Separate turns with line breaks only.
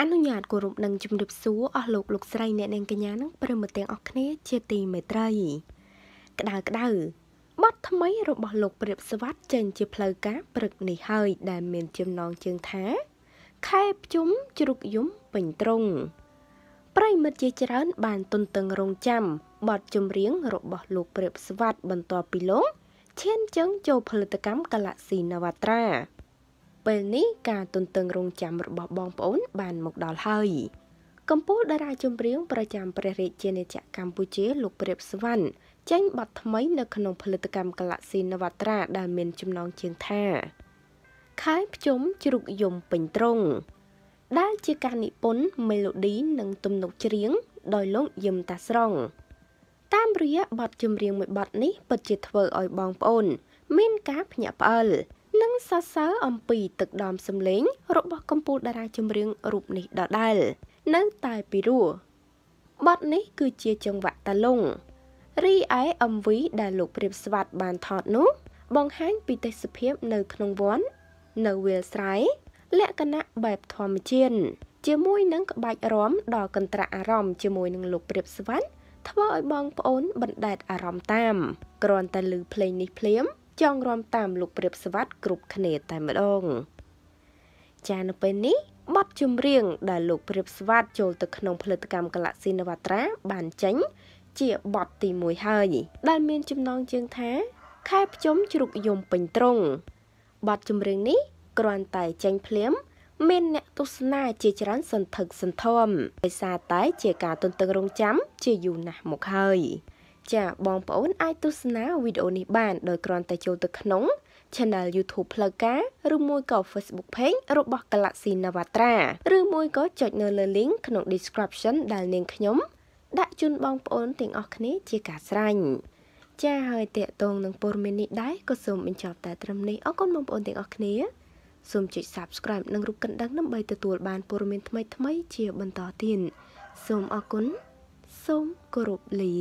អនុញ្ញាតគោរពនិងជំរាបសួរអស់លោកលោកស្រីអ្នកនាងកញ្ញានិងប្រិមត្តទាំងអស់គ្នាជាទីមេត្រី ក្តៅក្តៅបទថ្មីរបស់លោកព្រាបសវັດចេញជាផ្លូវការព្រឹកនេះហើយដែលមានចំណងជើងថាខែភ្ជុំជ្រុកយំពេញត្រង់ប្រិមិត្តជាច្រើនបានទន្ទឹងរង់ចាំបទចម្រៀងរបស់លោកព្រាបសវັດបន្ទាប់ពីលោកឈានជើងចូលផលិតកម្មកាឡាស៊ីណាវ៉ាត្រាពេលនេះការទន្ទឹងរង់ចាំរបស់បងប្អូនបានមកដល់ហើយកម្ពុជាតារាចម្រៀងប្រចាំព្រះរាជាណាចក្រកម្ពុជាលោកព្រាបសវណ្ណចេញបទថ្មីនៅក្នុងផលិតកម្ម Galaxy Navatra ដែលមានចំណងជើងថាខែភ្ជុំជ្រុកយំពេញត្រង់ដែលជាការនិពន្ធ Melody និងទំនុកច្រៀងដោយលោកយឹមតាស្រងតាមរយៈបទចម្រៀងមួយបទនេះពិតជាធ្វើឲ្យបងប្អូនមានការភ្ញាក់ផ្អើលនិងសរសើរអំពីទឹកដមសម្លេងរបស់កម្ពុជាតារាចម្រៀងរូបនេះដដែលនៅតែពីរោះបទនេះគឺជាចង្វាក់តាលុងរីឯ MV ដែលលោកព្រាបស្វាត់បានថតនោះ បង្ហាញពីទេសភាពនៅក្នុងវ័ននៅវាលស្រែលក្ខណៈបែបធម្មជាតិជាមួយនឹងក្បាច់រំដល់កន្ត្រាក់អារម្មណ៍ជាមួយនឹងលោកព្រាបស្វាត់ធ្វើឲ្យបងប្អូនបណ្ដែតអារម្មណ៍តាមគ្រាន់តែឮភ្លេងនេះភ្លាមចង់រំតាមលោកព្រាបសវັດគ្រប់គ្នាតែម្ដងចានៅពេលនេះបទចម្រៀងដែលលោកព្រាបសវັດចូលទៅក្នុងផលិតកម្ម Galaxy Navatra បានចេញជាបទទី1ហើយ ដែលមានចំណងជើងថា ខែភ្ជុំជ្រុកយំពេញត្រង់បទចម្រៀងនេះគ្រាន់តែចេញភ្លាម មានអ្នកទស្សនាជាច្រើនសន្ធឹកសន្ធាប់ដោយសារតែ ជាការទន្ទឹងរង់ចាំជាយូរណាស់មកហើយចាបងប្អូនអាចទស្សនាវីដេអូនេះបានដោយគ្រាន់តែចូលទៅក្នុង Channel YouTube ផ្លូវការឬមួយក៏ Facebook Page របស់ Galaxy Navatra ឬមួយក៏ចុចនៅលើ link ក្នុង description ដែលនាងខ្ញុំដាក់ជូនបងប្អូនទាំងអស់គ្នាជាការស្រាញ់ចាហើយតកតងនឹងព័ត៌មាននេះដែរក៏សូមបញ្ចប់តែត្រឹមនេះអរគុណបងប្អូនទាំងអស់គ្នាសូមចុច Subscribe និងរូបកណ្ដឹងដើម្បីទទួលបានព័ត៌មានថ្មីៗជាបន្តទៀតសូមអរគុណសូមគោរពលា